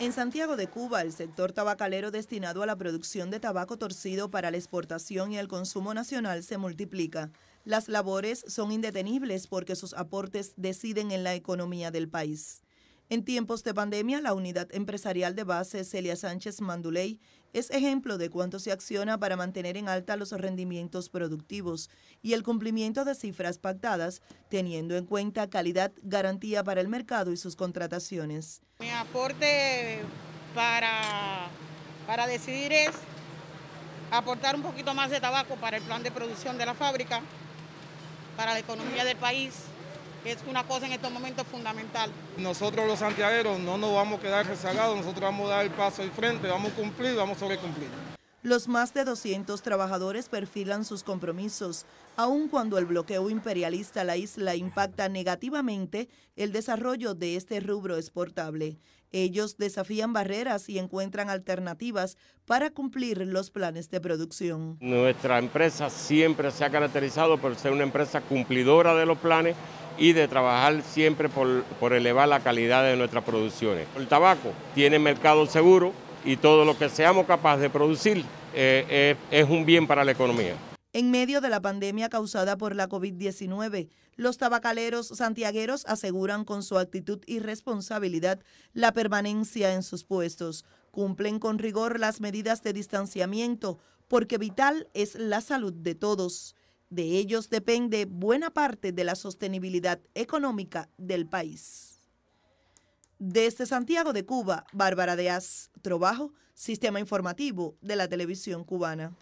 En Santiago de Cuba, el sector tabacalero destinado a la producción de tabaco torcido para la exportación y el consumo nacional se multiplica. Las labores son indetenibles porque sus aportes deciden en la economía del país. En tiempos de pandemia, la unidad empresarial de base Celia Sánchez Manduley es ejemplo de cuánto se acciona para mantener en alta los rendimientos productivos y el cumplimiento de cifras pactadas, teniendo en cuenta calidad, garantía para el mercado y sus contrataciones. Mi aporte para, para decidir es aportar un poquito más de tabaco para el plan de producción de la fábrica, para la economía del país es una cosa en estos momentos fundamental. Nosotros los santiagueros no nos vamos a quedar rezagados, nosotros vamos a dar el paso al frente, vamos a cumplir, vamos a sobrecumplir. Los más de 200 trabajadores perfilan sus compromisos, aun cuando el bloqueo imperialista a la isla impacta negativamente el desarrollo de este rubro exportable. Ellos desafían barreras y encuentran alternativas para cumplir los planes de producción. Nuestra empresa siempre se ha caracterizado por ser una empresa cumplidora de los planes y de trabajar siempre por, por elevar la calidad de nuestras producciones. El tabaco tiene mercado seguro y todo lo que seamos capaces de producir es, eh, eh, es un bien para la economía. En medio de la pandemia causada por la COVID-19, los tabacaleros santiagueros aseguran con su actitud y responsabilidad la permanencia en sus puestos. Cumplen con rigor las medidas de distanciamiento porque vital es la salud de todos. De ellos depende buena parte de la sostenibilidad económica del país. Desde Santiago de Cuba, Bárbara de Az Trabajo, Sistema Informativo de la Televisión Cubana.